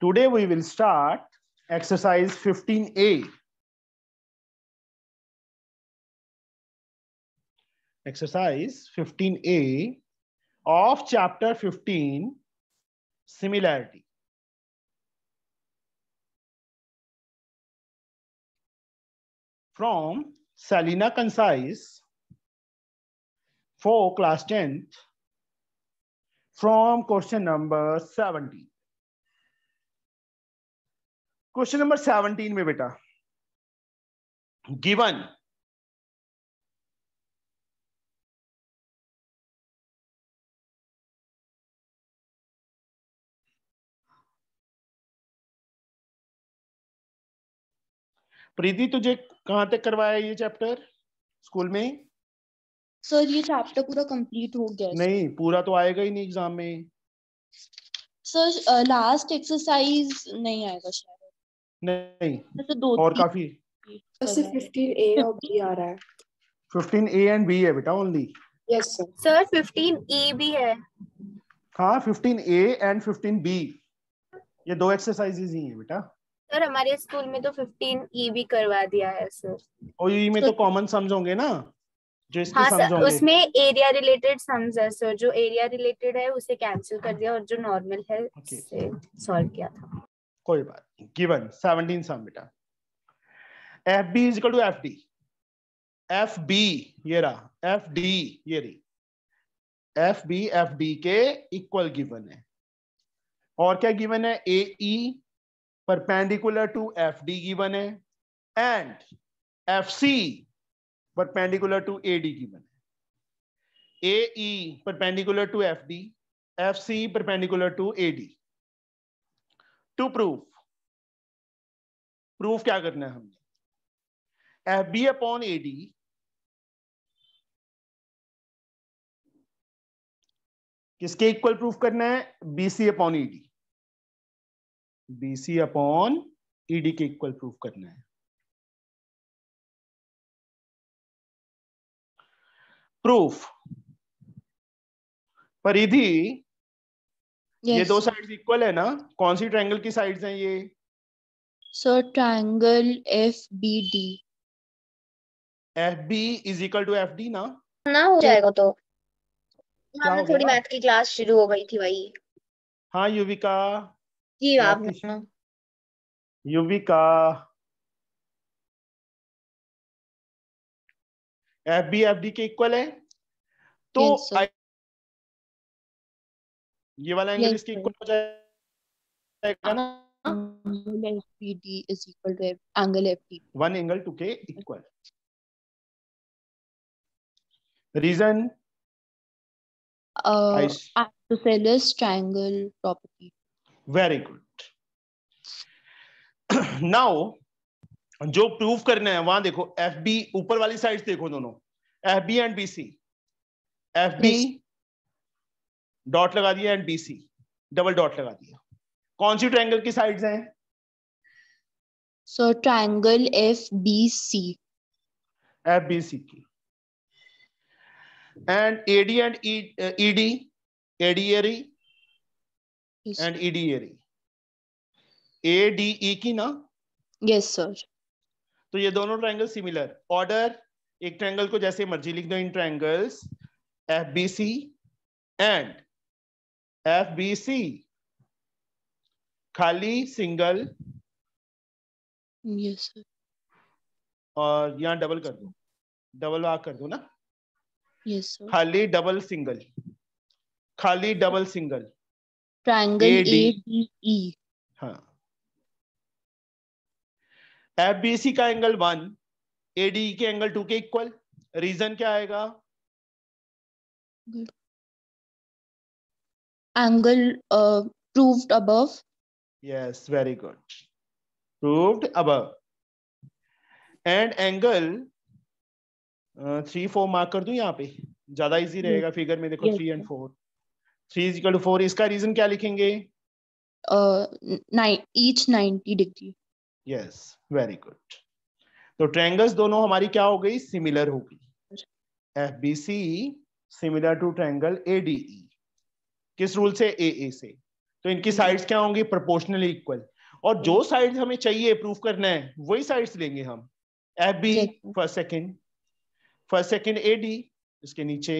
Today we will start exercise 15A. Exercise 15A of chapter 15, similarity. From Salina Concise for class 10th from question number 70. Question number seventeen में बेटा given Preeti तुझे कहाँ तक करवाया ये chapter school में sir ये चैप्टर पूरा कंप्लीट हो गया नहीं पूरा तो आएगा ही नहीं एग्जाम में सर लास्ट एक्सरसाइज नहीं आएगा शायद नहीं तो और काफी फिफ्टीन ए है ए एंड बी है बेटा only yes sir fifteen A भी है हाँ fifteen A and fifteen B ये दो एक्सरसाइजेज ही है बेटा सर हमारे स्कूल में तो फिफ्टीन ई e भी करवा दिया है सर और ई e में तो कॉमन तो- सम्स होंगे ना जो इसके हाँ सर उसमें एरिया रिलेटेड सम्स है सर जो एरिया रिलेटेड है उसे कैंसिल कर दिया और जो नॉर्मल है okay. उसे सॉल्व किया था कोई बात given 17 sum beta fb is equal to fd fb ये रहा fd ये रही fb fd के इक्वल गिवन है और क्या गिवन है A E perpendicular to F D given है and F C perpendicular to A D given है A E perpendicular to F D F C perpendicular to A D to prove proof क्या करना है हमने F B upon A D किसके equal proof करना है BC upon ED BC upon ED के equal proof करना है प्रूफ परिधि yes. ये दो साइड्स इक्वल है ना कौन सी ट्रायंगल की साइड्स हैं ये So triangle FBD. FB is equal to FD ना? ना हो जाएगा तो. हाँ थोड़ी मैथ की क्लास शुरू हो गई थी भाई. हाँ युविका. जी आप Yuvika. F B F D के इक्वल है तो ये वाला एंगल इसके इक्वल हो जाएगा ना angle FBD is equal to angle FD. One angle to K equal. Reason? Uh, isosceles triangle property. Very good. Now जो प्रूव करना है वहां देखो एफ बी ऊपर वाली साइड देखो दोनों F B and B C F B dot लगा दिया and B C double dot लगा दिया कौन सी ट्रायंगल की साइड्स हैं so triangle F B C F B C की एंड एडी एंड ईडी एरी एंड एरी ए डी ई की ना यस सर तो ये दोनों ट्रायंगल सिमिलर ऑर्डर एक ट्रायंगल को जैसे मर्जी लिख दो in triangles F B C and F B C खाली सिंगल यस yes, और यहाँ डबल कर दो डबल वाक कर दो ना यस yes, खाली डबल सिंगल खाली double single triangle A D E हाँ एफ बी सी का एंगल वन ए डी के एंगल टू के इक्वल रीजन क्या आएगा angle proved above yes very good proved above and angle three four mark कर दू यहाँ पे ज्यादा इजी रहेगा फिगर में देखो three and four three is equal to four इसका रीजन क्या लिखेंगे यस वेरी गुड तो ट्रैंगल्स दोनों हमारी क्या हो गई सिमिलर हो गई F B C similar to triangle A D E किस रूल से ए ए से तो इनकी साइड्स क्या होंगी प्रोपोर्शनल इक्वल और जो साइड हम्म। हमें चाहिए प्रूफ करना है वही साइड्स लेंगे हम F B first second first second A D इसके नीचे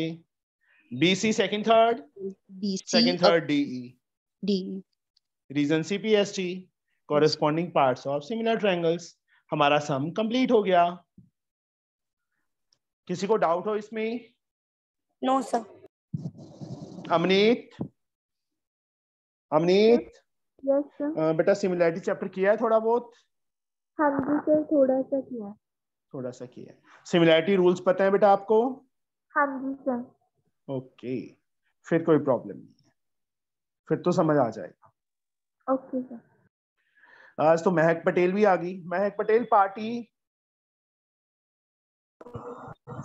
B C second third second third D E D reason C P S T corresponding part of similar triangles हमारा सम कंप्लीट हो गया किसी को डाउट हो इसमें नो सर अमनीत अमनीत बेटा सिमिलैरिटी चैप्टर किया है थोड़ा बहुत हाँ जी सर थोड़ा सा किया थोड़ा सा किया सिमिलैरिटी रूल्स पता है बेटा आपको हाँ जी सर ओके फिर कोई प्रॉब्लम नहीं है फिर तो समझ आ जाएगा ओके सर आज तो महक पटेल भी आ गई महक पटेल पार्टी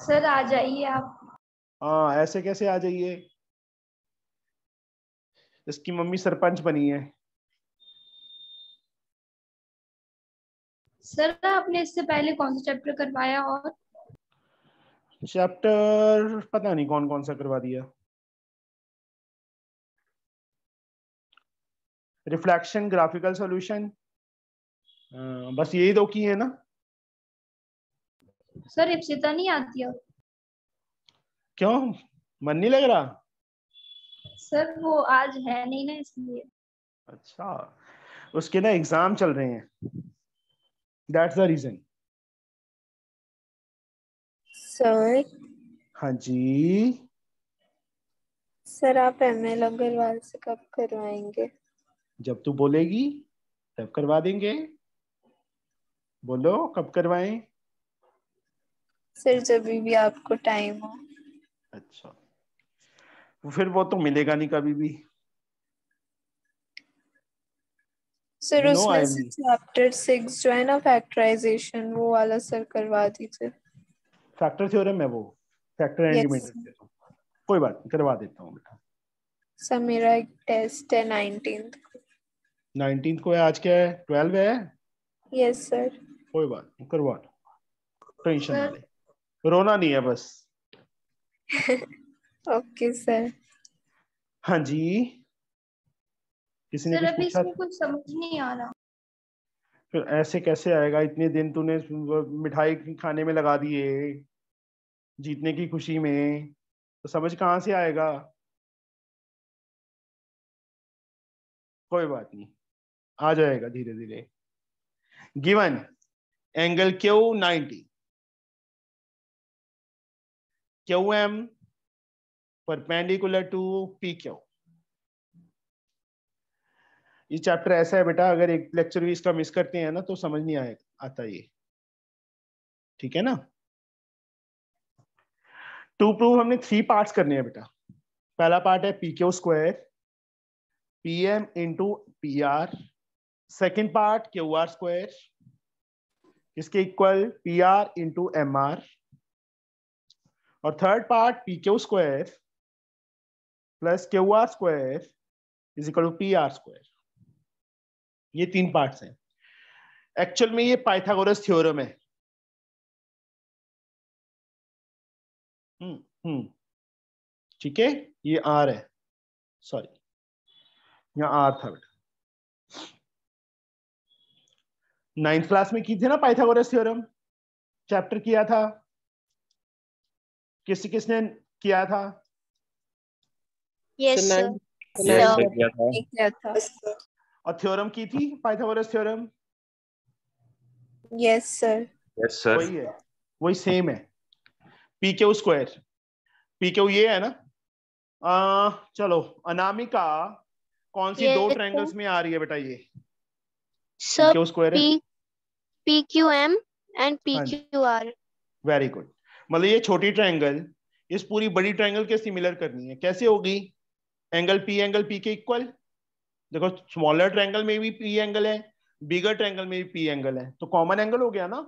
सर आ जाइए आप हाँ ऐसे कैसे आ जाइए इसकी मम्मी सरपंच बनी है सर आपने इससे पहले कौन सा चैप्टर करवाया और चैप्टर पता नहीं कौन कौन सा करवा दिया रिफ्लेक्शन ग्राफिकल सॉल्यूशन बस यही दो की है ना सर इप्सिता नहीं आती अब क्यों मन नहीं लग रहा सर वो आज है नहीं ना इसलिए अच्छा उसके ना एग्जाम चल रहे हैं दैट्स द रीजन सर हाँ जी सर आप एम एल अग्रवाल से कब करवाएंगे जब तू बोलेगी तब करवा देंगे बोलो कब करवाएं सर जब भी आपको टाइम हो अच्छा फिर वो तो मिलेगा नहीं कभी भी सर उसमें चैप्टर सिक्स जो है ना फैक्टराइजेशन वो वाला सर करवा दीजिए फैक्टर थ्योरम है वो फैक्टर एंड yes. कोई बात करवा देता हूँ बेटा सर मेरा एक टेस्ट है को है आज क्या है ट्वेल्व है यस सर कोई बात करवा टेंशन ना ले रोना नहीं है बस ओके सर हाँ जी किसी ने अभी पूछा कुछ समझ नहीं आ रहा फिर ऐसे कैसे आएगा इतने दिन तूने मिठाई खाने में लगा दिए जीतने की खुशी में तो समझ कहाँ से आएगा कोई बात नहीं आ जाएगा धीरे धीरे given angle Q ninety Q M perpendicular to P Q ये चैप्टर ऐसा है बेटा अगर एक लेक्चर भी इसका मिस करते हैं ना तो समझ नहीं आएगा आता ये ठीक है ना टू प्रूव हमने थ्री पार्ट्स करने हैं बेटा पहला पार्ट है P Q square P M into P R second part Q R square इसके equal P R into M R और third part P Q square plus Q R square is equal to P R square ये तीन parts हैं actual में ये Pythagoras theorem है हम्म, हम्म। ठीक है ये आर है सॉरी यहाँ आर था बेटा नाइन्थ क्लास में की थी ना पाइथागोरस थ्योरम चैप्टर किया था किसी किसने किया था और थ्योरम की थी Pythagoras theorem yes sir yes sir वही है वही सेम है P Q square P Q ये है ना आ, चलो अनामिका कौन सी दो ट्रायंगल्स में आ रही है बेटा ये sir P P Q M and P Q R very good मतलब ये छोटी ट्रायंगल इस पूरी बड़ी ट्रायंगल के सिमिलर करनी है कैसे होगी एंगल पी एंगल पी के इक्वल देखो स्मॉलर ट्रैंगल में भी पी एंगल है बिगर ट्रैंगल में भी पी एंगल है तो कॉमन एंगल हो गया ना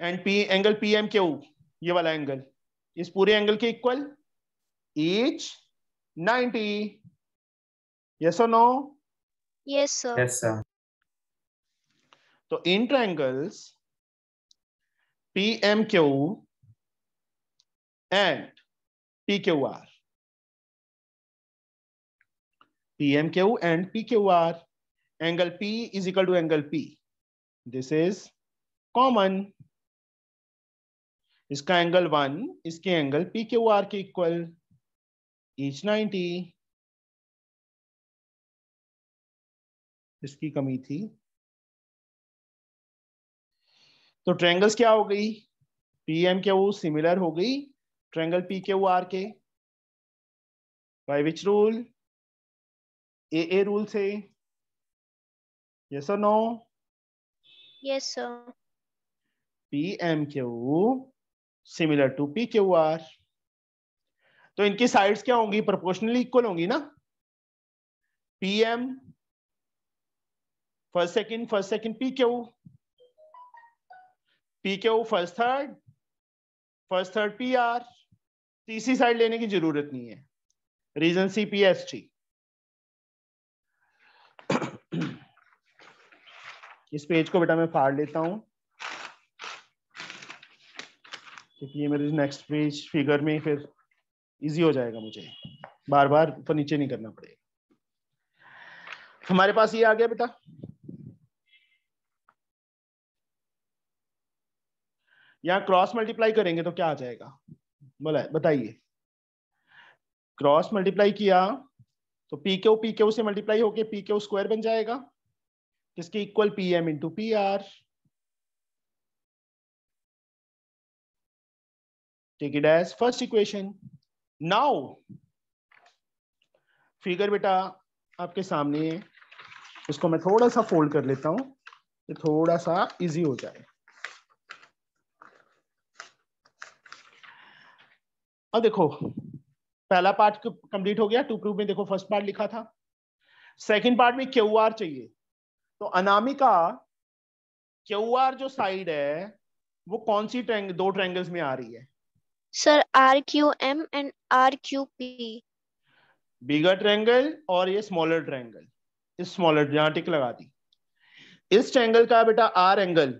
and P angle P M Q ये वाला एंगल इस पूरे एंगल के equal each 90 yes or no तो in triangles P M Q and P Q R PMQ and PQR. Angle P is equal to angle P. This is common. इसका angle one इसके angle P Q R के equal each 90 इसकी कमी थी तो triangles क्या हो गई पी एम के ऊ सिमिलर हो गई ट्रेंगल पी के आर के by which rule AA e, rule e, से? Yes or no? Yes, sir. PMQ similar to PQR. तो इनकी साइड्स क्या होंगी प्रोपोर्शनली इक्वल होंगी ना PM first second first second P Q P Q first third first third P R तीसरी side लेने की जरूरत नहीं है reason C P S T इस पेज को बेटा मैं फाड़ लेता हूँ क्योंकि ये मेरे नेक्स्ट पेज फिगर में फिर इजी हो जाएगा मुझे बार बार ऊपर नीचे नहीं करना पड़ेगा हमारे पास ये आ गया बेटा यहाँ क्रॉस मल्टीप्लाई करेंगे तो क्या आ जाएगा बोला बताइए क्रॉस मल्टीप्लाई किया तो पी ओ पी क्यू से मल्टीप्लाई होके पी क्यू स्क्वायर बन जाएगा किसके equal P M into P R take it as first equation now figure बेटा आपके सामने है इसको मैं थोड़ा सा फोल्ड कर लेता हूं ये थोड़ा सा इजी हो जाए अब देखो पहला पार्ट कंप्लीट हो गया टू प्रूफ में देखो फर्स्ट पार्ट लिखा था सेकंड पार्ट में क्यू आर चाहिए तो अनामिका क्यू आर जो साइड है वो कौन सी ट्रेंग, दो ट्रेंगल्स में आ रही है sir R Q M and R Q P bigger triangle और ये स्मॉलर ट्रेंगल इस स्मॉलर जहां टिक लगा दी इस ट्रेंगल का बेटा आर एंगल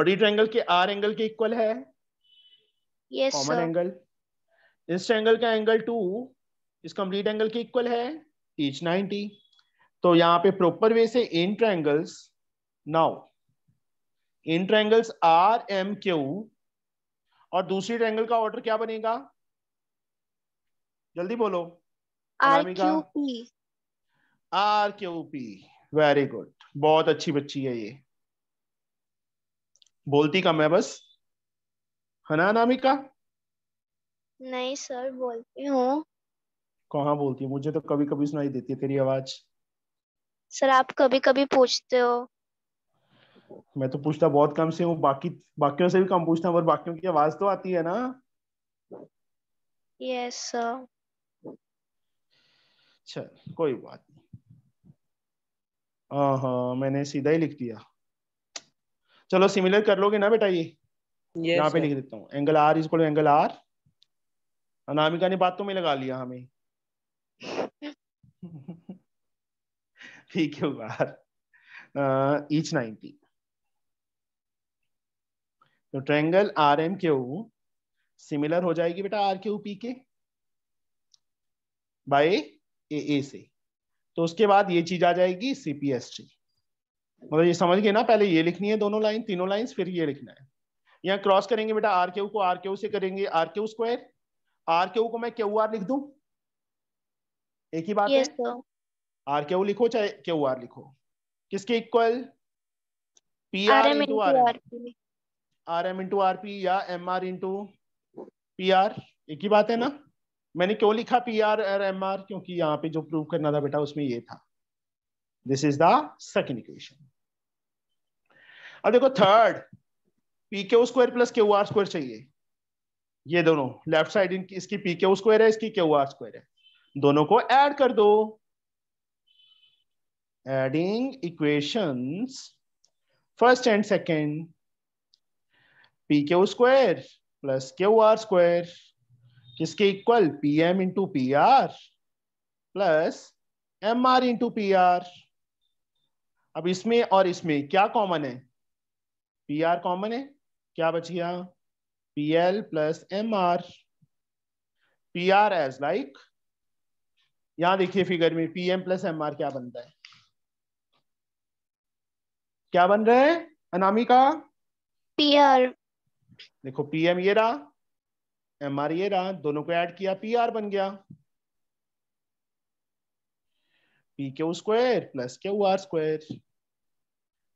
बड़ी ट्रेंगल के आर एंगल के इक्वल है कॉमन yes, एंगल इस ट्रेंगल का एंगल टू इस कंप्लीट एंगल के इक्वल है ईच नाइनटी तो यहाँ पे प्रॉपर वे से in triangles now in triangles R M Q और दूसरी ट्रैंगल का ऑर्डर क्या बनेगा जल्दी बोलो R Q P very good बहुत अच्छी बच्ची है ये बोलती कम है बस है ना अनामिका नहीं सर बोलती हूँ कहा बोलती है मुझे तो कभी कभी सुनाई देती है तेरी आवाज सर आप कभी कभी पूछते हो मैं तो पूछता बहुत कम से हूँ बाकी बाकियों से भी कम पूछता हूँ पर बाकियों की आवाज तो आती है ना यस yes, सर अच्छा कोई बात नहीं हाँ हाँ मैंने सीधा ही लिख दिया चलो सिमिलर कर लोगे ना बेटा ये yes, यहाँ पे लिख देता हूँ एंगल आर इसको एंगल आर अनामिका ने बात तो में लगा लिया हमें ठीक है Gar. ईच नाइनटी तो ट्रेंगल आर एम के ओ सिमिलर हो जाएगी बेटा आर के ओ पी के बाय ए ए से तो उसके बाद ये चीज आ जाएगी सीपीएसटी मतलब ये समझ गए ना पहले ये लिखनी है दोनों लाइन तीनों लाइंस फिर ये लिखना है यहाँ क्रॉस करेंगे बेटा आर क्यू को आर क्यू से करेंगे R Q square R Q को मैं क्यू आर लिख दू एक ही बात yes, है आर क्यू लिखो चाहे क्यू आर लिखो किसके equal P R into R R M into R P या M R into P R एक ही बात है ना मैंने क्यों लिखा P R R M R क्योंकि यहाँ पे जो प्रूव करना था बेटा उसमें ये था this is the second equation अब देखो third P Q square plus Q R square चाहिए ये दोनों लेफ्ट साइड इसकी पी क्यू स्क्वायर है इसकी क्यू आर स्क्वायर है दोनों को ऐड कर दो adding equations first and second pq square plus qr square किसके equal P M into P R plus M R into P R अब इसमें और इसमें क्या कॉमन है पी आर कॉमन है क्या बच गया P L plus M R P R as like यहां देखिए फिगर में P M plus M R क्या बनता है क्या बन रहे हैं अनामिका पीआर देखो पीएम ये रहा एम आर ये रहा दोनों को ऐड किया पीआर बन गया P Q square plus Q R square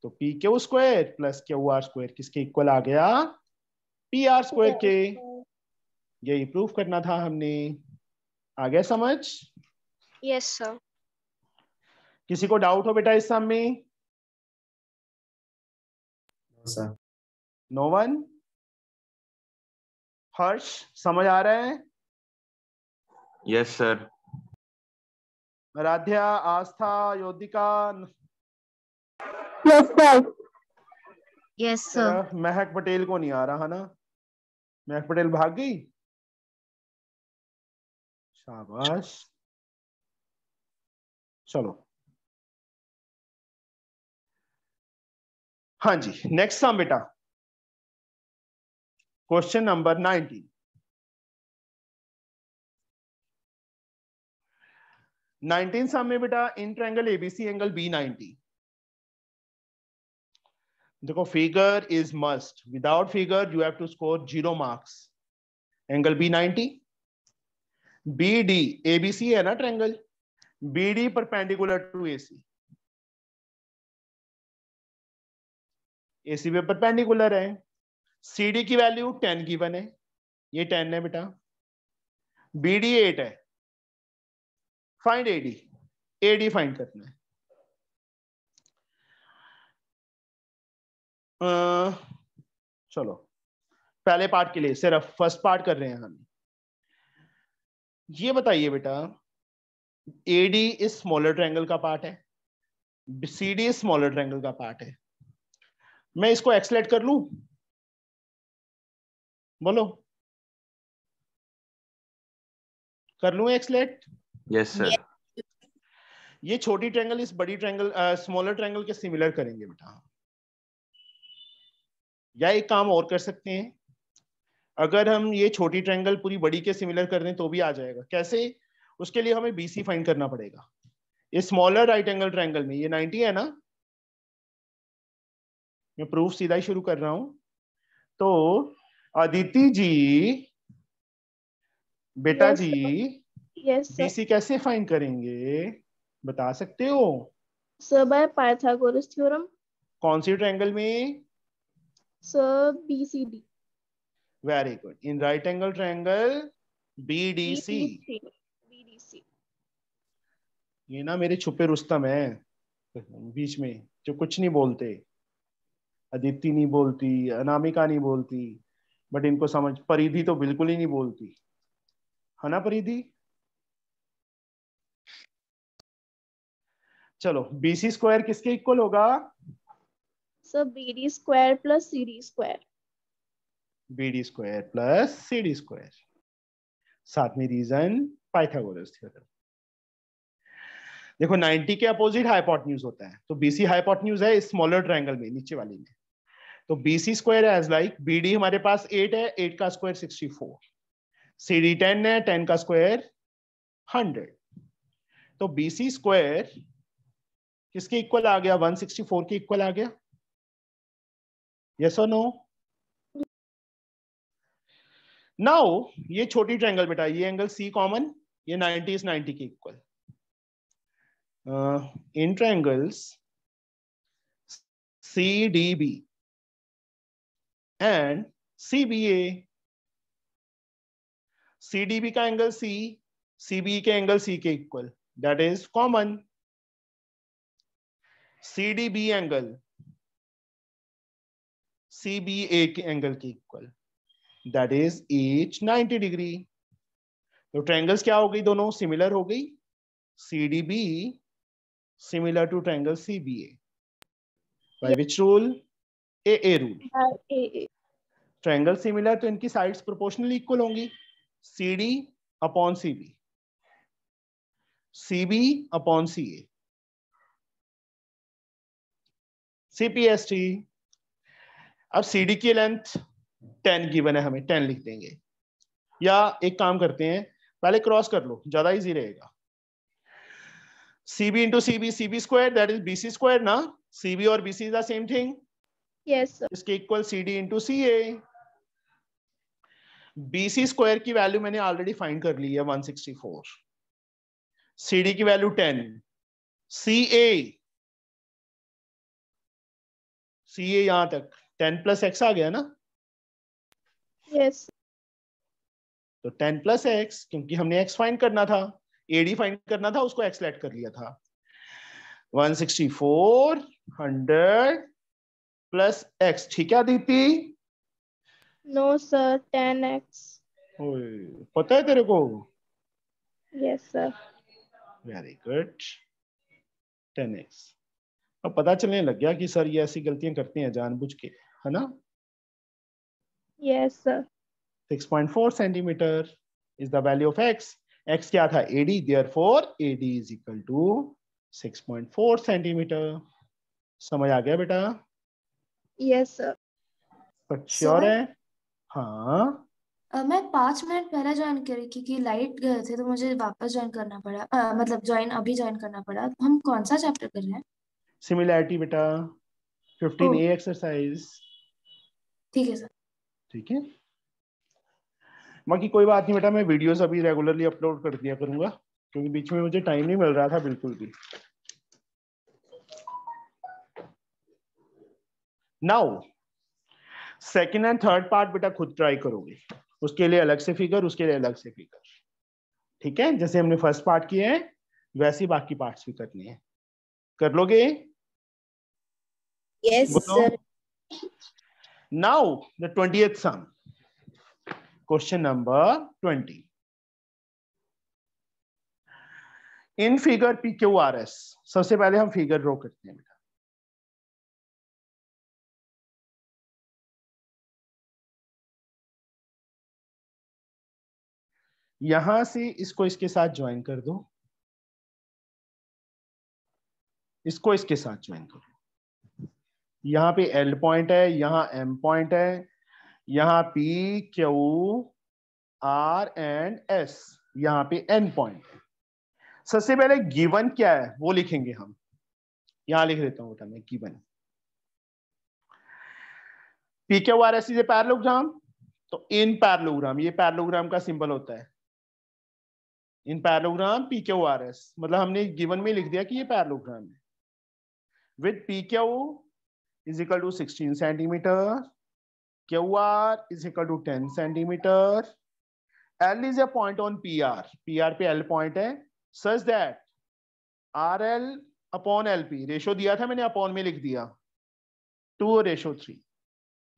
तो P Q square plus Q R square किसके इक्वल आ गया पी आर स्क्वायर के यही प्रूफ करना था हमने आ गया समझ यस yes, सर किसी को डाउट हो बेटा इस सब में सर नो वन हर्ष समझ आ रहा है yes sir Radhya Aastha Yodika yes sir yes sir Mahak Patel को नहीं आ रहा है ना महक पटेल भाग गई शाबाश चलो हाँ जी नेक्स्ट सम बेटा question number nineteen nineteen sum में बेटा in triangle ABC angle B ninety देखो figure is must without figure you have to score zero marks angle B ninety B D ABC है ना triangle B D perpendicular to A C A C पे perpendicular है C D की value ten की बने ये ten है बेटा बी डी एट है फाइंड एडी एडी फाइंड करना है आ, चलो पहले पार्ट के लिए सिर्फ फर्स्ट पार्ट कर रहे हैं हम ये बताइए बेटा ए डी इस स्मॉलर ट्रायंगल का पार्ट है सी डी स्मॉलर ट्रायंगल का पार्ट है मैं इसको एक्सलेट कर लू बोलो कर लू एक्सलेट यस सर ये छोटी ट्रैंगल इस बड़ी ट्रैंगल स्मॉलर ट्रैंगल के सिमिलर करेंगे बेटा या एक काम और कर सकते हैं अगर हम ये छोटी ट्रैंगल पूरी बड़ी के सिमिलर कर दें तो भी आ जाएगा कैसे उसके लिए हमें बीसी फाइंड करना पड़ेगा ये स्मॉलर राइट एंगल ट्रैंगल में ये 90 है ना मैं प्रूफ सीधा ही शुरू कर रहा हूं तो अदिति जी बेटा yes, जी यस बीसी कैसे फाइन करेंगे बता सकते हो सर बाय पाइथागोरस थ्योरम कौन सी ट्रायंगल में sir BCD very good in right angle triangle BDC BDC ये ना मेरे छुपे रुस्तम है बीच में जो कुछ नहीं बोलते अदिति नहीं बोलती अनामिका नहीं बोलती बट इनको समझ परिधि तो बिल्कुल ही नहीं बोलती है ना परिधि चलो बीसी स्क्वायर किसके इक्वल होगा sir B D square plus C D square B D square plus C D square साथ में रीजन पाइथागोरस थ्योरम देखो 90 के अपोजिट हाइपोटन्यूज होता है तो बीसी हाइपोटन्यूज है स्मॉलर ट्रायंगल में नीचे वाली में तो B C square as like B D हमारे पास एट है एट का square sixty four C D ten है टेन का स्क्वायर हंड्रेड तो बी सी स्क्वायर किसके इक्वल आ गया वन सिक्सटी फोर के इक्वल आ गया यस और नो नाउ ये छोटी ट्रायंगल बेटा ये एंगल सी कॉमन ये नाइनटी इज नाइनटी के equal in triangles C D B C CBA. CDB का एंगल C, CBE के एंगल C के equal that is common CDB angle CBA के एंगल के equal that is each 90 degree तो triangles क्या हो गई दोनों सिमिलर हो गई CDB triangle C B CBA. By which rule A A rule triangle similar तो इनकी साइड्स प्रोपोर्शनल इक्वल होंगी C D upon C B C B upon C A CPST अब सी डी की लेंथ टेन गिवन है हमें ten लिख देंगे या एक काम करते हैं पहले क्रॉस कर लो ज्यादा इजी रहेगा CB into C C B square that is BC square ना सीबी और BC is the same thing yes sir इसके equal C D into C A B C square की वैल्यू मैंने ऑलरेडी फाइंड कर ली है 164 सी D की value 10 C A C ए यहां तक 10 प्लस एक्स आ गया ना यस yes. तो 10 प्लस एक्स क्योंकि हमने एक्स फाइंड करना था एडी फाइंड करना था उसको एक्स लेट कर लिया था 164 100 प्लस एक्स ठीक है Deepti no sir ten X पता है तेरे को yes sir very good ten X अब पता चलने लग गया कि सर ये ऐसी गलतियां करते हैं जानबूझ के है ना yes sir 6.4 centimetre is the value of X X क्या था AD therefore AD is equal to 6.4 centimetre समझ आ गया बेटा यस सर श्योर है हाँ Uh, मैं पांच मिनट पहले ज्वाइन करी क्योंकि लाइट गए थे तो मुझे वापस ज्वाइन करना पड़ा uh, मतलब ज्वाइन अभी ज्वाइन करना पड़ा तो हम कौन सा चैप्टर कर रहे हैं सिमिलैरिटी बेटा 15 ए एक्सरसाइज ठीक है सर ठीक है बाकी कोई बात नहीं बेटा मैं वीडियोस अभी रेगुलरली अपलोड कर दिया करूंगा क्योंकि बीच में मुझे टाइम नहीं मिल रहा था बिल्कुल भी now second and third part बेटा खुद ट्राई करोगे उसके लिए अलग से फिगर उसके लिए अलग से फिगर ठीक है जैसे हमने फर्स्ट पार्ट किए हैं वैसे बाकी पार्ट्स भी करने हैं कर लोगे yes sir sum question number twenty in figure P Q R S सबसे पहले हम फिगर ड्रॉ करते हैं यहां से इसको इसके साथ ज्वाइन कर दो इसको इसके साथ ज्वाइन करो यहां पे एल पॉइंट है यहां एम पॉइंट है यहां P Q R and S यहां पे एन पॉइंट है सबसे पहले गिवन क्या है वो लिखेंगे हम यहां लिख देता हूं बेटा मैं given P Q R S is a parallelogram तो इन पैरलोग्राम ये पैरलोग्राम का सिंबल होता है in parallelogram P Q R S मतलब हमने गिवन में लिख दिया कि ये पैरोग्राम है with P Q is equal to sixteen centimetre Q R is equal to ten centimetre L is a point on P R P R पे L point है such that R L upon L P ratio दिया था मैंने upon में लिख दिया two ratio three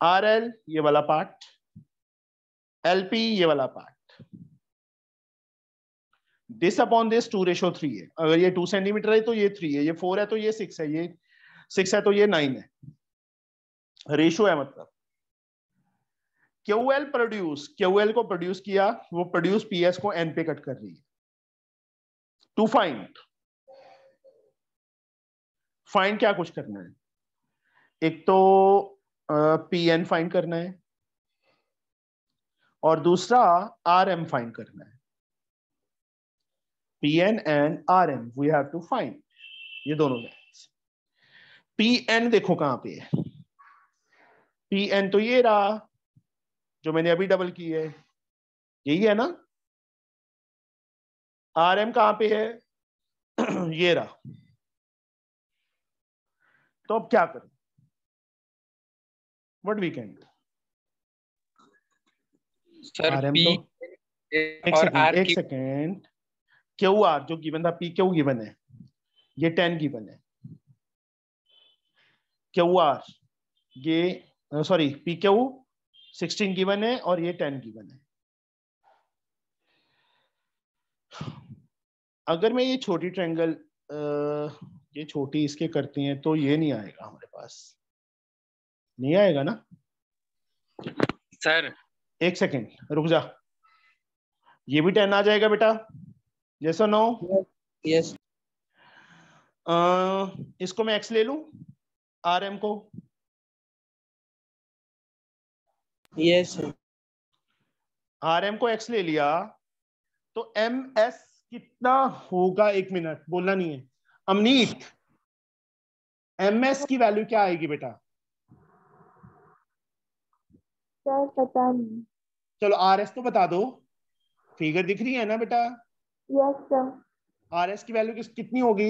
R L ये वाला पार्ट एल पी ये वाला part this upon this two ratio three है अगर ये टू सेंटीमीटर है तो ये थ्री है ये फोर है तो ये सिक्स है ये सिक्स है तो ये नाइन है रेशो है मतलब क्यूएल प्रोड्यूस क्यूएल को प्रोड्यूस किया वो प्रोड्यूस पीएस को एन पे कट कर रही है टू फाइंड फाइंड क्या कुछ करना है एक तो पी एन फाइंड करना है और दूसरा आर एम फाइंड करना है Pn and Rn we have to find ये दोनों पी एन देखो कहां पे है पी एन तो ये रहा जो मैंने अभी डबल की है यही है ना Rm कहां पे है ये रहा तो अब क्या करें what we can do sir Rm P तो, एक सेकेंड क्यू आर जो गिवन था पी क्यू गिवन है ये टेन गिवन है क्यू आर ये sorry P Q sixteen given है और ये टेन गिवन है अगर मैं ये छोटी ट्रैंगल ये छोटी इसके करती हैं तो ये नहीं आएगा हमारे पास नहीं आएगा ना सर एक सेकेंड रुक जा ये भी टेन आ जाएगा बेटा yes or no yes uh, ah, इसको मैं x ले लू R M yes, R M को x ले लिया तो एम एस कितना होगा एक मिनट बोलना नहीं है अमनीत एम एस की वैल्यू क्या आएगी बेटा nahi पता नहीं चलो आर एस तो बता दो फिगर दिख रही है ना बेटा यस सर आर एस की वैल्यू किस कितनी होगी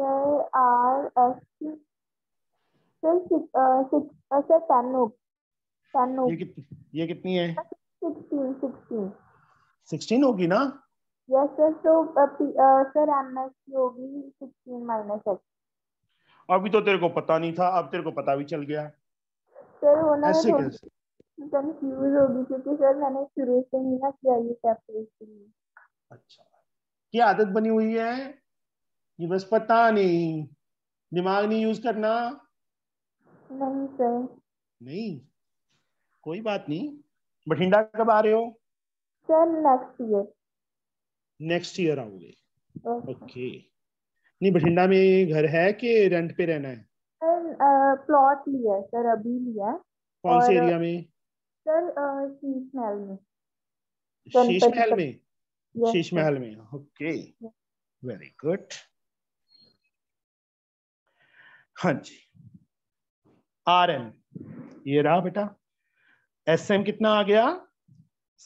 sir R S sir six sir ten ten ये कितनी ये कितनी है सिक्सटीन सिक्सटीन सिक्सटीन होगी ना यस सर तो सर एम एस की होगी सिक्सटीन माइनस एक्स अभी तो तेरे को पता नहीं था अब तेरे को पता भी चल गया सर होना ऐसे कैसे कंफ्यूज होगी क्योंकि सर मैंने शुरू से ही ना किया वैल्यू सेपरेशन अच्छा क्या आदत बनी हुई है ये बस पता नहीं दिमाग नहीं यूज करना नहीं सर नहीं कोई बात नहीं बठिंडा कब आ रहे हो sir next year next year आओगे ओके नहीं बठिंडा में घर है कि रेंट पे रहना है सर प्लॉट लिया सर अभी लिया कौन से एरिया में सर शीश महल में शीश महल में शीश महल में ओके वेरी गुड हाँ जी आर एम ये रहा बेटा एस एम कितना आ गया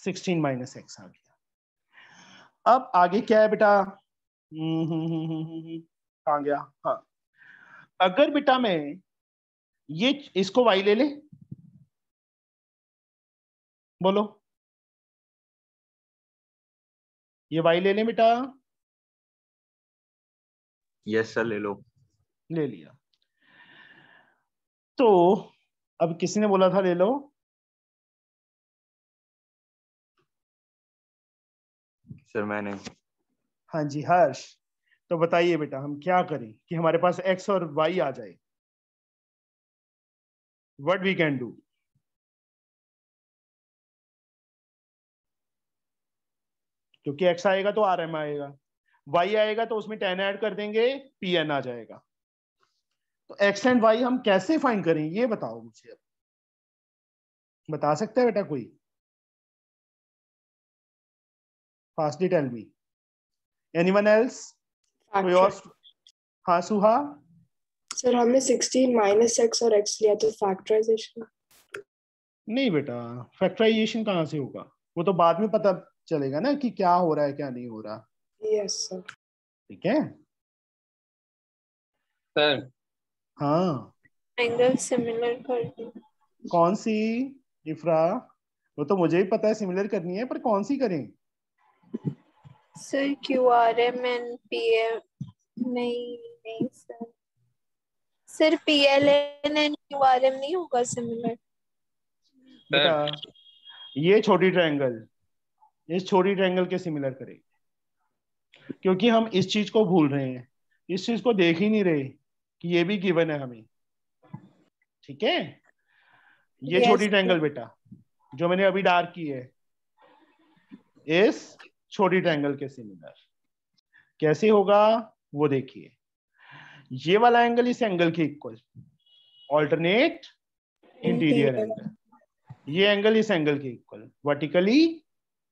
सिक्सटीन माइनस एक्स आ गया अब आगे क्या है बेटा आ हम्म, हम्म, हम्म, गया हाँ अगर बेटा मैं ये इसको वाई ले ले बोलो ये वाई ले लें बेटा यस सर ले लो ले लिया तो अब किसी ने बोला था ले लो सर मैंने हाँ जी हर्ष तो बताइए बेटा हम क्या करें कि हमारे पास एक्स और वाई आ जाए वट वी कैन डू क्योंकि एक्स आएगा तो आर एम आएगा वाई आएगा तो उसमें टेन ऐड कर देंगे पी एन आ जाएगा तो एक्स एंड वाई हम कैसे फाइंड करें ये बताओ मुझे अब बता सकते हैं बेटा कोई fastly tell me one else हाँ सुहा सर हमने 16 माइनस एक्स और एक्स लिया तो फैक्टराइजेशन नहीं बेटा फैक्टराइजेशन कहाँ से होगा वो तो बाद में पता चलेगा ना कि क्या हो रहा है क्या नहीं हो रहा यस सर ठीक है सर हाँ एंगल सिमिलर कर कौन सी इफ्रा वो तो मुझे ही पता है सिमिलर करनी है पर कौन सी करें sir Q R M N P M नहीं नहीं sir sir P L N N Q R M नहीं होगा सिमिलर ये छोटी ट्रायंगल इस छोटी ट्रायंगल के सिमिलर करेगी क्योंकि हम इस चीज को भूल रहे हैं इस चीज को देख ही नहीं रहे कि ये भी गिवन है हमें ठीक है ये yes, छोटी ट्रायंगल बेटा जो मैंने अभी डार्क की है इस छोटी ट्रायंगल के सिमिलर कैसे होगा वो देखिए ये वाला एंगल इस एंगल के इक्वल ऑल्टरनेट इंटीरियर एंगल ये एंगल इस एंगल के equal vertically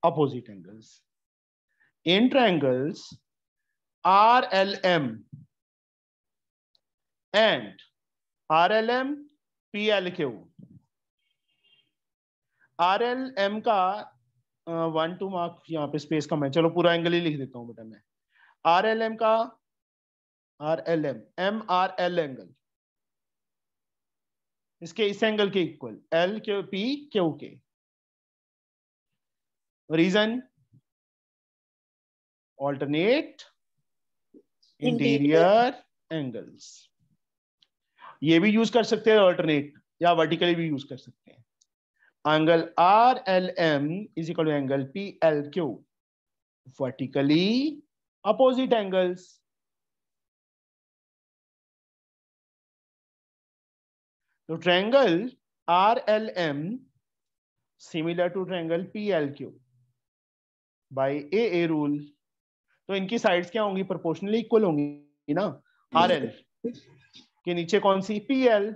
opposite angles. In triangles RLM and RLM PLQ. RLM का वन टू मार्क यहाँ पे स्पेस का मैं चलो पूरा एंगल ही लिख देता हूँ बेटा मैं आर एल एम का R L M M R L angle इसके इस एंगल के equal L Q P Q के reason alternate इंटीरियर एंगल्स ये भी यूज कर सकते हैं ऑल्टरनेट या वर्टिकली भी यूज कर सकते हैं angle R L M is equal to angle P L Q vertically opposite angles तो triangle R L M similar to triangle P L Q by A A rule तो इनकी sides क्या होंगी proportionally equal होंगी ना are hmm. L के नीचे कौन सी P L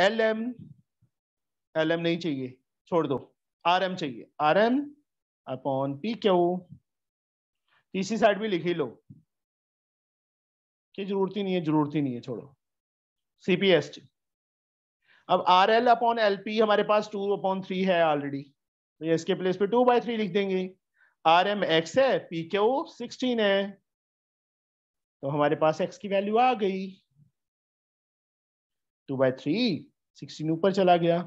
L M L M नहीं चाहिए छोड़ दो आर एम चाहिए R M upon P Q तीसरी साइड भी लिख ही लो की जरूरत ही नहीं है जरूरत ही नहीं है छोड़ो सीपीएस अब R L upon L P हमारे पास टू अपॉन थ्री है ऑलरेडी तो ये इसके प्लेस पे टू बाई थ्री लिख देंगे आर एम एक्स है पी के ओ सिक्सटीन है तो हमारे पास एक्स की वैल्यू आ गई टू बाई थ्री सिक्सटीन ऊपर चला गया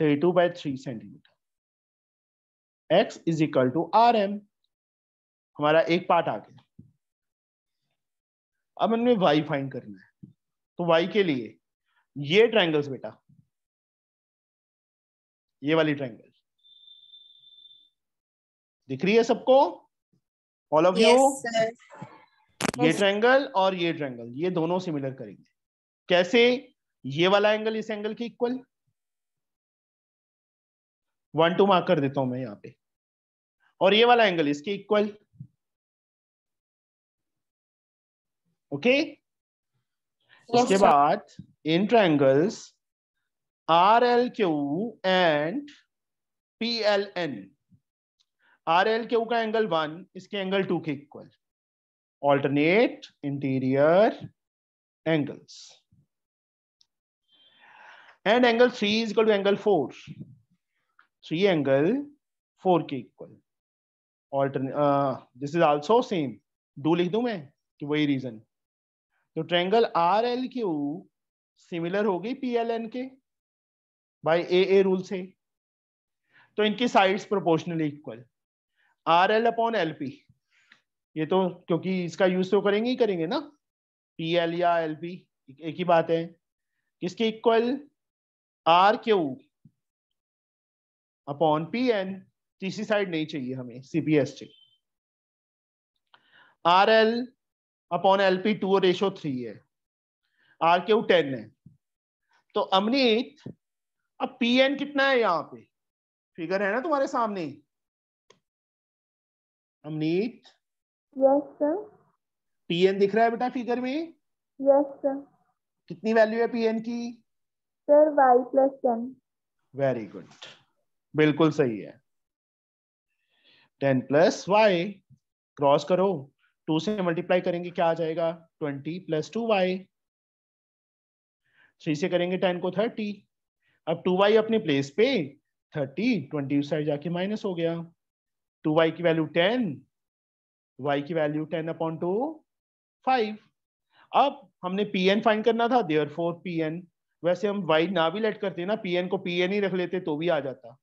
thirty two by three centimetre X is equal to R M हमारा एक पार्ट आ गया अब हमें वाई फाइंड करना है तो वाई के लिए ये ट्रायंगल्स बेटा ये वाली ट्रायंगल दिख रही है सबको ऑल ऑफ यू ये ट्रैंगल और ये ट्रैंगल ये दोनों सिमिलर करेंगे कैसे ये वाला एंगल इस एंगल के इक्वल वन टू मार्क कर देता हूं मैं यहां पे और ये वाला एंगल इसके इक्वल ओके उसके बाद इन triangles R L Q and P L N R L Q का एंगल वन इसके एंगल टू के equal alternate interior angles and angle three is equal to angle four three angle four के equal this is also same डू लिख दू मैं कि वही रीजन तो triangle R L Q similar हो गई पी एल एन के बाई ए रूल से तो इनकी sides proportionally equal R L upon L P ये तो क्योंकि इसका यूज तो करेंगे ही करेंगे ना पी एल या एल पी एक ही बात है किसके equal R Q upon P N तीसरी साइड नहीं चाहिए हमें सीपीएस चाहिए R L upon L P two ratio three है आर क्यू टेन है तो अमनीत अब पी एन कितना है यहाँ पे फिगर है ना तुम्हारे सामने अमनीत यस सर पीएन दिख रहा है बेटा फिगर में यस सर कितनी वैल्यू है पीएन की sir Y plus ten very good बिल्कुल सही है टेन प्लस वाई क्रॉस करो टू से मल्टीप्लाई करेंगे क्या आ जाएगा twenty plus two Y three से करेंगे टेन को थर्टी अब टू वाई अपने प्लेस पे थर्टी ट्वेंटी साइड जाके माइनस हो गया टू वाई की वैल्यू टेन वाई की value ten upon two five अब हमने पी एन फाइन करना था देअर फोर पी एन वैसे हम वाई ना भी लेट करते ना पी एन को पी एन ही रख लेते तो भी आ जाता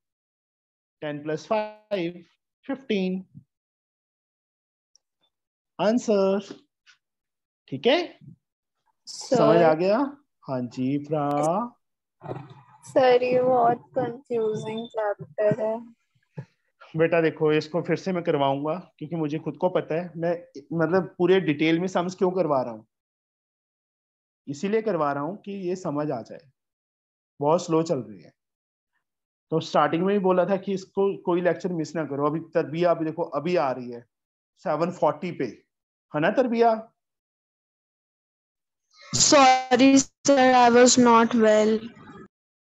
ten plus five fifteen answer ठीक है समझ आ गया हाँ जी प्रा सर ये बहुत कंफ्यूजिंग चैप्टर है बेटा देखो इसको फिर से मैं करवाऊंगा क्योंकि मुझे खुद को पता है मैं मतलब पूरे डिटेल में सम्स क्यों करवा रहा हूँ इसीलिए करवा रहा हूँ कि ये समझ आ जाए बहुत स्लो चल रही है तो स्टार्टिंग में ही बोला था कि इसको कोई लेक्चर मिस ना करो अभी तरबिया अभी देखो अभी आ रही है सेवन फोर्टी पे है ना Tarbiya sorry sir I was not well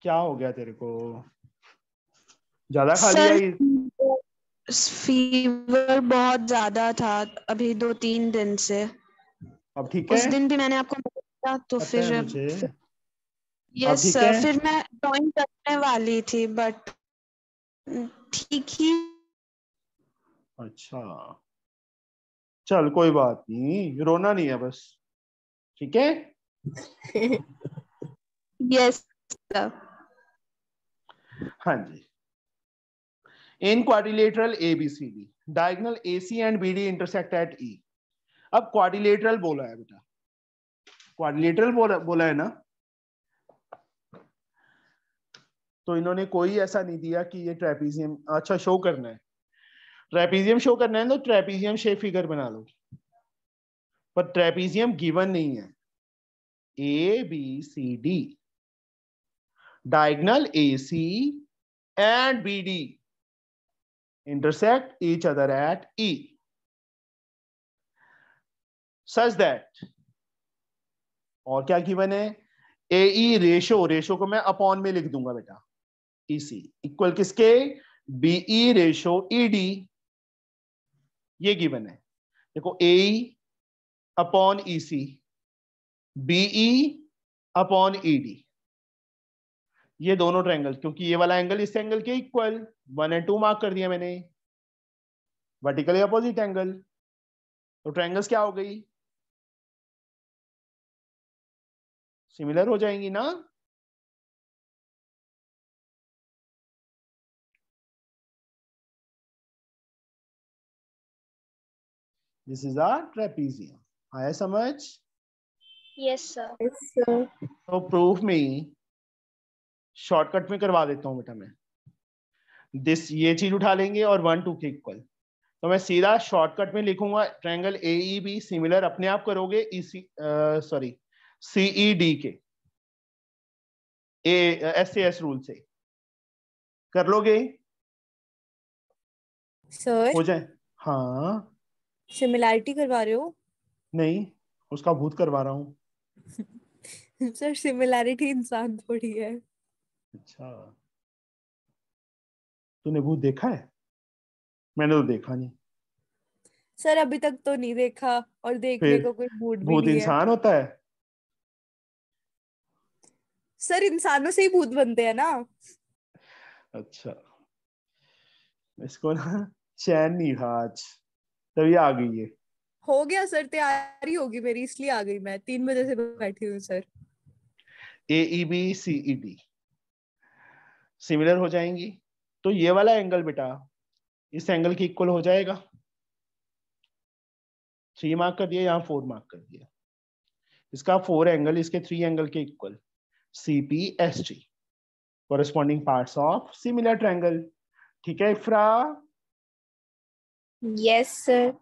क्या हो गया तेरे को ज्यादा खा लिया फीवर बहुत ज्यादा था अभी दो तीन दिन से अब ठीक है उस दिन भी मैंने आपको तो फिर यस सर फिर मैं ड्राइंग करने वाली थी बट ठीक ही अच्छा चल कोई बात नहीं रोना नहीं है बस ठीक है यस yes, हाँ जी in quadrilateral A D diagonal A C and B D intersect at E अब क्वारिलेटरल बोला है बेटा क्वारिलेटरल बोला बोला है ना तो इन्होंने कोई ऐसा नहीं दिया कि ये ट्रेपीजियम अच्छा शो करना है ट्रेपीजियम शो करना है तो ट्रेपीजियम शेप फिगर बना लो पर ट्रेपीजियम गिवन नहीं है A B C D diagonal A C and B D intersect each other at E such that और क्या गिवन है ए ई रेशो रेशो को मैं अपॉन में लिख दूंगा बेटा ई सी इक्वल किसके B E ratio E D ये गिवन है देखो A upon E C B E upon E D ये दोनों ट्रैंगल क्योंकि ये वाला एंगल इस एंगल के equal one and two mark कर दिया मैंने वर्टिकली अपोजिट एंगल तो ट्रैंगल्स क्या हो गई सिमिलर हो जाएंगी ना दिस इज आर ट्रेपीजियम आया समझ यस सर तो प्रूफ में शॉर्टकट में करवा देता हूँ बेटा मैं दिस ये चीज उठा लेंगे और वन टू के इक्वल तो मैं सीधा शॉर्टकट में लिखूंगा triangle A E B similar अपने आप करोगे E C sorry CE D के एस एस रूल से कर लोगे सर हो जाए हाँ सिमिलैरिटी करवा रहे हो नहीं उसका भूत करवा रहा हूँ सर सिमिलैरिटी इंसान थोड़ी है अच्छा तूने भूत देखा है मैंने तो देखा नहीं सर अभी तक तो नहीं देखा और देखने को कोई मूड भी नहीं इंसान है। होता है सर इंसानों से ही भूत बनते हैं ना अच्छा इसको ना चैन नहीं था आज तभी आ गई है हो गया सर तैयारी होगी मेरी इसलिए आ गई मैं तीन बजे से बैठी हूँ sir A E B C E D similar हो जाएंगी तो ये वाला एंगल बेटा इस एंगल की इक्वल हो जाएगा थ्री मार्क कर दिया यहाँ फोर मार्क कर दिया इसका फोर एंगल इसके थ्री एंगल के equal C P S T corresponding part of similar triangle ठीक है इफ्रा यस सर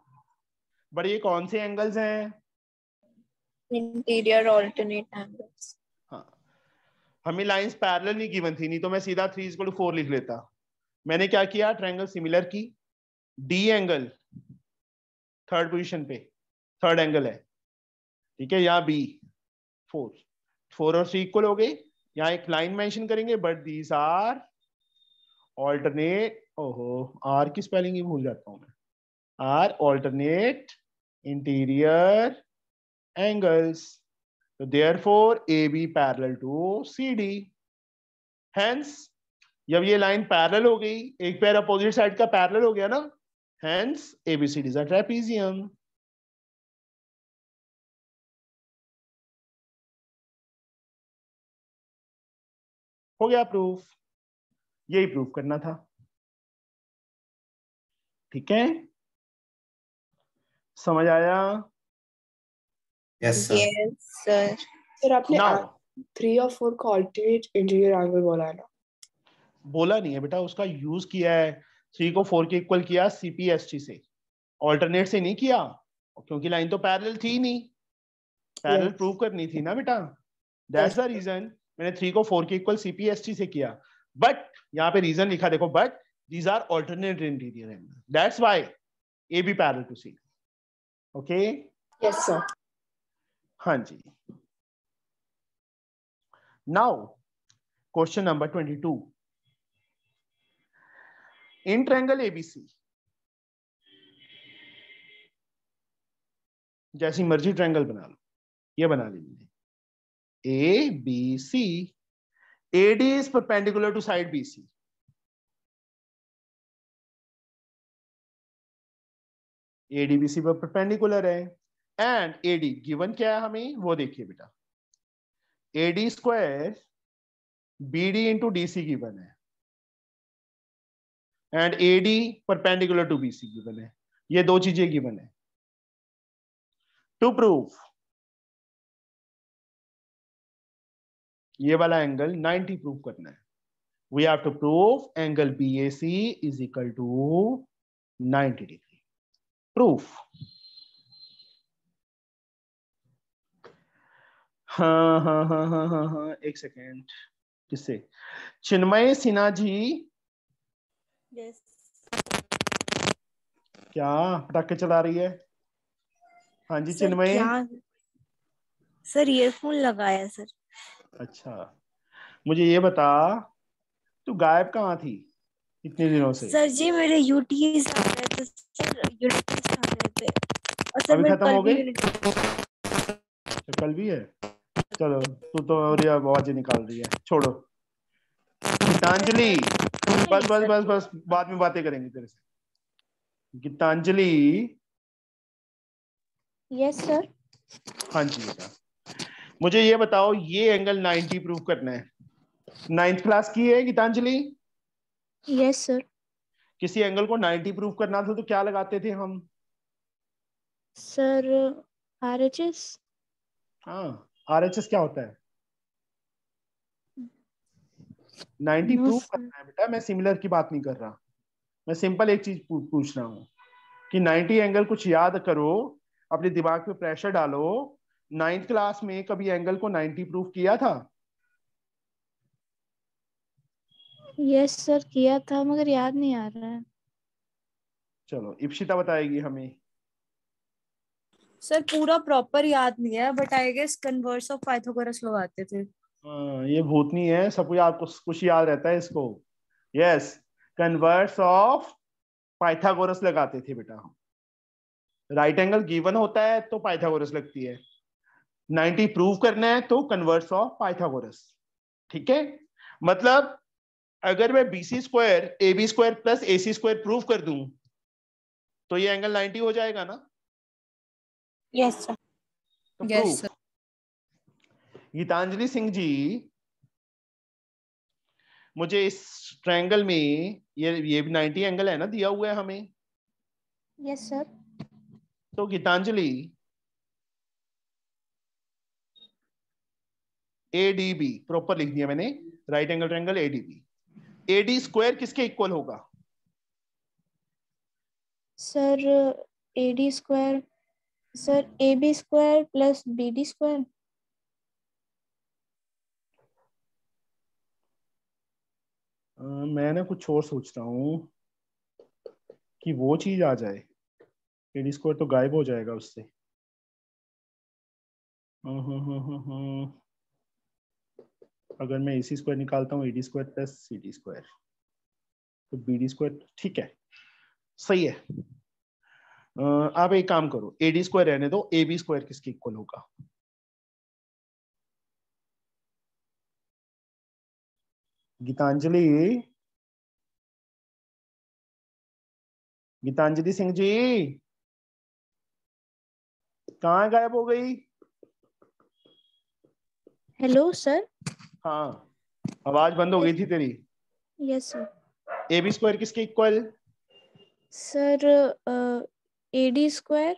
बट ये कौन से एंगल्स हैं इंटीरियर ऑल्टरनेट एंगल्स हमें लाइंस पैरेलल नहीं गिवन थी नहीं तो मैं सीधा थ्री इजकल फोर लिख लेता मैंने क्या किया ट्रायंगल सिमिलर की डी एंगल थर्ड पोजीशन पे थर्ड एंगल है ठीक है यहाँ बी फोर फोर और सी इक्वल हो गई यहाँ एक लाइन मेंशन करेंगे बट दीज आर ऑल्टरनेट ओहो आर की स्पेलिंग ही भूल जाता हूँ मैं are alternate interior angles So therefore, AB parallel to CD. Hence, जब ये line parallel हो गई एक पैर opposite side का parallel हो गया ना hence abcd is a trapezium हो गया प्रूफ यही प्रूफ करना था ठीक है समझ आया Yes, sir. Yes, sir. Sir आपने थ्री और फोर का अल्टरनेट इंटीरियर एंगल बोला है ना बोला नहीं है बेटा उसका यूज किया है थ्री को फोर के इक्वल किया सीपीएसटी से ऑल्टरनेट से नहीं किया क्योंकि लाइन तो पैरेलल थी नहीं पैरेलल yes. प्रूव करनी थी ना बेटा दैट्स द रीजन मैंने थ्री को फोर के इक्वल सीपीएसटी से किया बट यहाँ पे रीजन लिखा देखो but these are alternate interior angle that's why A B parallel to C okay yes sir हाँ जी now question number twenty two in triangle ABC जैसी मर्जी ट्रैंगल बना लो ये बना लीजिए A B C A D is perpendicular to side B C A D B सी पर परपेंडिकुलर है एंड एडी गिवन क्या है हमें वो देखिए बेटा AD square B D into D C given है and A D perpendicular to B C given है ये दो चीजें गिवन है टू प्रूफ ये वाला एंगल 90 प्रूफ करना है we have to proof angle B A C is equal to 90 degree proof हाँ, हाँ, हाँ, एक सेकेंड किससे चिन्मय सिन्हा जी yes. क्या पटाखे चला रही है हाँ जी चिन्मय सर ये फोन लगाया सर अच्छा मुझे ये बता तू गायब कहाँ थी इतने दिनों से सर जी मेरे यूटीज e आ रहे थे e सर यूटीज आ रहे थे और सर अभी खत्म हो गई तो कल भी है चलो तू तो और ये आवाज ही निकाल रही है छोड़ो गीतांजलि बस बस बस बस बाद में बातें करेंगे तेरे से गीतांजलि यस सर हाँ जी बेटा मुझे ये बताओ ये एंगल 90 प्रूव करना है नाइन्थ क्लास की है गीतांजलि यस सर किसी एंगल को 90 प्रूव करना था तो क्या लगाते थे हम सर आरएचएस uh, हाँ आरएचएस क्या होता है 90 प्रूव करना है बेटा मैं सिमिलर की बात नहीं कर रहा मैं सिंपल एक चीज पूछ रहा हूँ कि 90 एंगल कुछ याद करो अपने दिमाग पे प्रेशर डालो नाइन्थ क्लास में कभी एंगल को 90 प्रूफ किया था यस yes, सर किया था मगर याद नहीं आ रहा है चलो इप्सिता बताएगी हमें सर पूरा प्रॉपर याद नहीं है but I guess converse of Pythagoras लोग आते थे हाँ, ये भूतनी है सब कुछ आपको कुछ याद रहता है इसको यस कन्वर्स ऑफ पाइथागोरस लगाते थे बेटा राइट एंगल गिवन होता है तो पाइथागोरस लगती है 90 प्रूव करना है तो कन्वर्स ऑफ पाइथागोरस ठीक है मतलब अगर मैं B C square A B square plus A C square prove कर दूं तो ये एंगल 90 हो जाएगा ना यस तो गीतांजलि सिंह जी मुझे इस ट्रायंगल में ये ये भी 90 एंगल है ना दिया हुआ है हमें यस सर तो गीतांजलि एडीबी प्रॉपर लिख दिया मैंने right angle triangle A AD square किसके इक्वल होगा sir AD square sir A B square plus B D square मैंने कुछ और सोच रहा हूँ कि वो चीज आ जाए ए डी स्क्वायर तो गायब हो जाएगा उससे हम्म, हम्म, हम्म, अगर मैं ए सी स्क्वायर निकालता हूँ A D square plus C D square तो बी डी स्क्वायर ठीक है सही है आप एक काम करो ए डी स्क्वायर रहने दो ए बी स्क्वायर किसके इक्वल होगा गीतांजलि गीतांजलि सिंह जी कहा गायब हो गई हेलो सर हाँ आवाज बंद हो गई थी तेरी yes sir A B square किसके इक्वल sir AD square.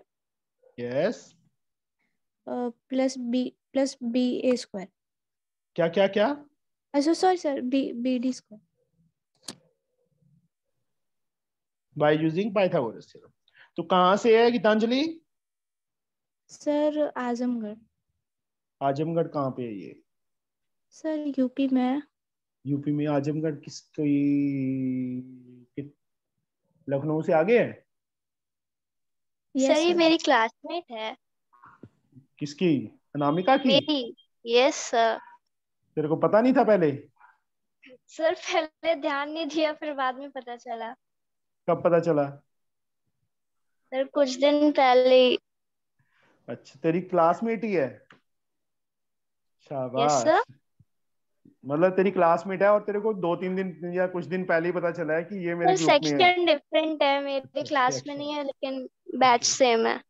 Yes. Uh, plus B plus BA square. क्या क्या क्या? Uh, so sorry sir, B BD square. By using Pythagoras theorem. तो कहाँ से है गीतांजलि? Sir आजमगढ़ आजमगढ़ कहाँ पे है ये सर यूपी में यूपी में आजमगढ़ किस कोई लखनऊ से आगे है yes, सर ये मेरी क्लासमेट है किसकी अनामिका की मेरी यस सर तेरे को पता नहीं था पहले सर पहले ध्यान नहीं दिया फिर बाद में पता चला कब पता चला सर कुछ दिन पहले अच्छा तेरी क्लासमेट ही है शाबाश yes, मतलब तेरी क्लासमेट है और तेरे को दो तीन दिन या कुछ दिन पहले ही पता चला है कि ये मेरे ग्रुप तो में सेक्शन डिफरेंट है मेरे क्लास अच्छा, अच्छा। में नहीं है लेकिन बैच सेम है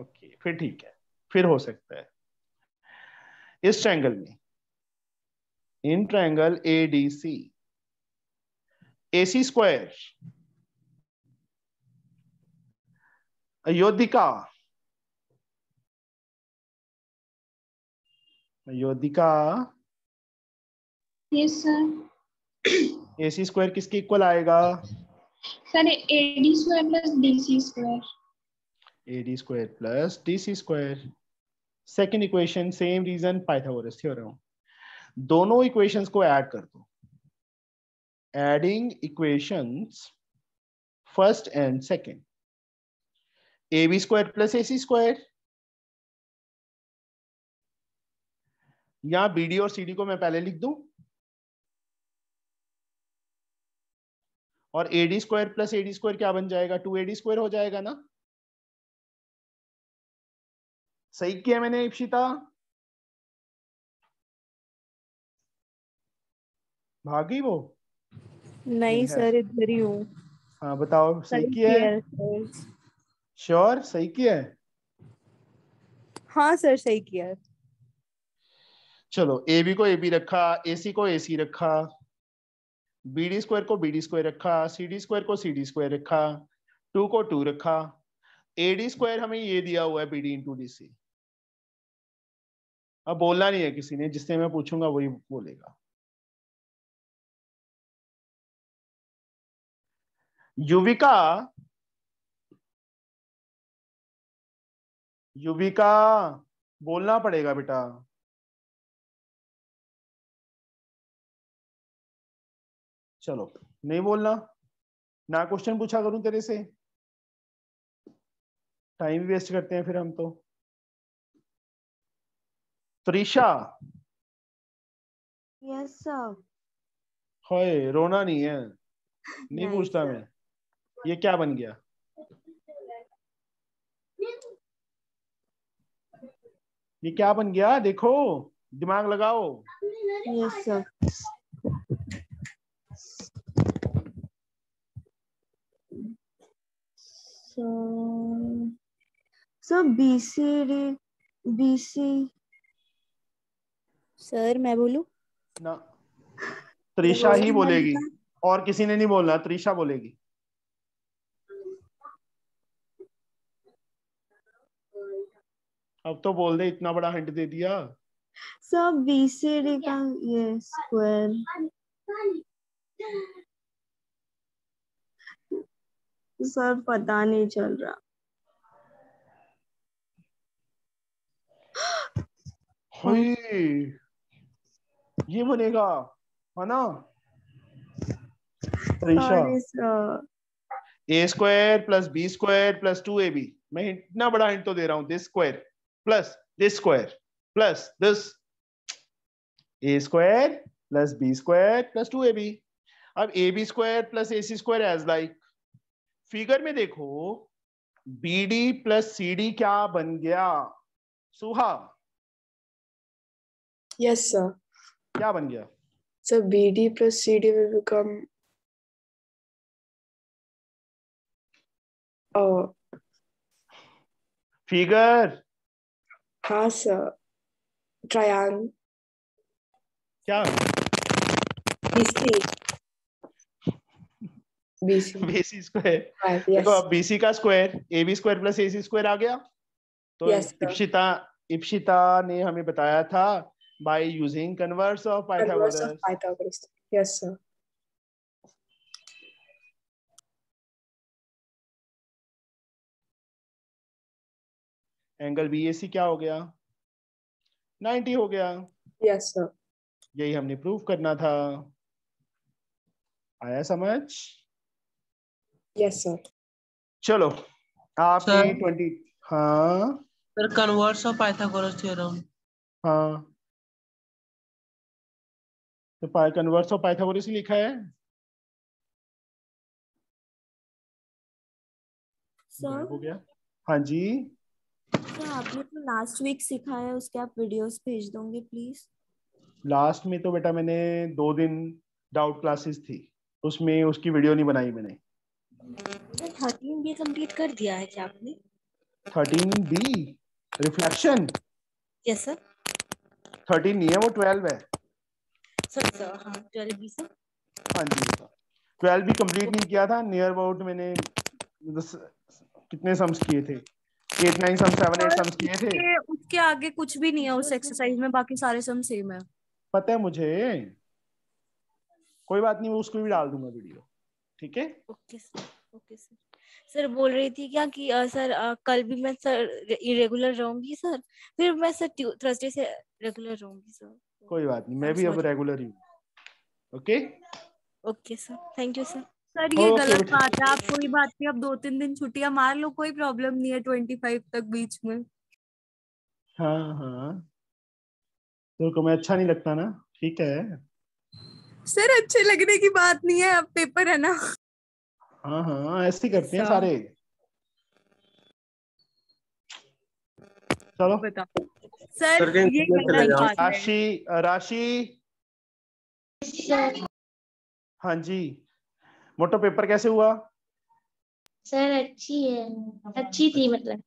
ओके फिर ठीक है फिर हो सकता है इस ट्रायंगल में in triangle A D C A C square Ayodhika Ayodhika yes sir A square किसके इक्वल आएगा sir AD square plus DC square A square plus D square second equation same reason Pythagoras theorem दोनों equations को add कर दो adding equations first and second A B square plus A C square या B D और C D को मैं पहले लिख दूं और AD square plus AD square क्या बन जाएगा टू एडी स्क्वायर हो जाएगा ना सही किया मैंने इप्सिता भागी वो नहीं सर इधर ही हूँ हाँ बताओ सही किया है श्योर सही किया है हाँ सर सही किया है चलो ए बी को ए बी रखा ए सी को ए सी रखा बी डी स्क्वायर को बी डी स्क्वायर रखा सी डी स्क्वायर को सी डी स्क्वायर रखा टू को टू रखा ए डी स्क्वायर हमें ये दिया हुआ है B D into D C अब बोलना नहीं है किसी ने जिससे मैं पूछूंगा वही बोलेगा युविका युविका बोलना पड़ेगा बेटा चलो नहीं बोलना ना क्वेश्चन पूछा करूं तेरे से टाइम वेस्ट करते हैं फिर हम तो त्रिशा यस सर रोना नहीं है नहीं पूछता मैं ये क्या बन गया ये क्या बन गया देखो दिमाग लगाओ यस सर तो, so so BC BC sir मैं बोलू ना त्रिशा ही बोलेगी और किसी ने नहीं बोलना त्रिशा बोलेगी अब तो बोल दे इतना बड़ा हिंट दे दिया सब डी का ये स्क्वायर सर पता नहीं चल रहा ये बनेगा है ना A square plus B square plus two A B मैं इतना बड़ा हिंट तो दे रहा हूं this square plus this square plus this A square plus B square plus two A B अब A B square plus A C square as like figure में देखो B D plus C D क्या बन गया Suha yes sir क्या बन गया sir B D plus C D will become figure हाँ सर ट्रायंगल क्या बीसी स्क्वायर देखो अब बीसी का square A B square plus A C square आ गया तो इप्सिता इप्सिता ने हमें बताया था by using converse of Pythagoras yes sir angle क्या हो गया 90 हो गया यस yes, सर यही हमने प्रूव करना था आया समझ यस सर चलो आपने ट्वेंटी हाँ sir converse of Pythagoras theorem हाँ तो कन्वर्स ऑफ पाइथागोरस ही लिखा है सर हो गया हाँ जी सर आपने तो लास्ट वीक सिखाया है उसके आप वीडियोस भेज दोगे प्लीज लास्ट में तो बेटा मैंने दो दिन डाउट क्लासेस थी उसमें उसकी वीडियो नहीं बनाई मैंने थर्टीन बी कंप्लीट कर दिया है क्या आपने thirteen B reflection yes sir thirteen नहीं है वो ट्वेल्व है सर सर हाँ ट्वेल्व बी सर हाँ जी सर ट्वेल्व बी कंप्लीट नहीं किया था नियर अबाउट मैंने कितने सम्स किए थे eight nine sum seven eight sums किए थे उसके आगे कुछ भी नहीं है उस एक्सरसाइज में बाकी सारे सम सेम है पता है मुझे कोई बात नहीं वो उसको भी डाल दूंगा वीडियो ठीक है okay sir okay sir sir बोल रही थी क्या कि आ, सर आ, कल भी मैं सर इरेगुलर रहूंगी सर फिर मैं सर थर्सडे से रेगुलर रहूंगी सर कोई बात नहीं मैं भी अब रेगुलर ही हूँ okay okay sir thank you sir sir ये गलत बात है आप कोई बात नहीं अब दो तीन दिन छुट्टियां मार लो कोई प्रॉब्लम नहीं है ट्वेंटी फाइव तक बीच में हाँ हाँ तो मैं अच्छा नहीं लगता ना ठीक है सर अच्छे लगने की बात नहीं है अब पेपर है ना हाँ हाँ ऐसे करते हैं अच्छा। सारे चलो सर ये राशि राशि हाँ जी मोटो पेपर कैसे हुआ सर अच्छी है अच्छी थी अच्छा। मतलब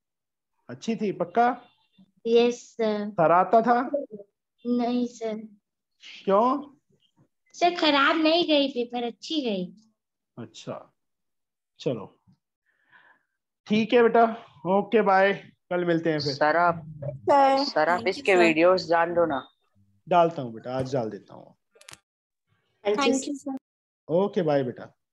अच्छी थी पक्का यस सर सर आता था नहीं सर क्यों सर खराब नहीं गई पेपर अच्छी गई अच्छा चलो ठीक है बेटा ओके बाय कल मिलते हैं फिर सर आप सर आप इसके वीडियोस डाल दो ना डालता हूँ बेटा आज डाल देता हूँ ओके बाय बेटा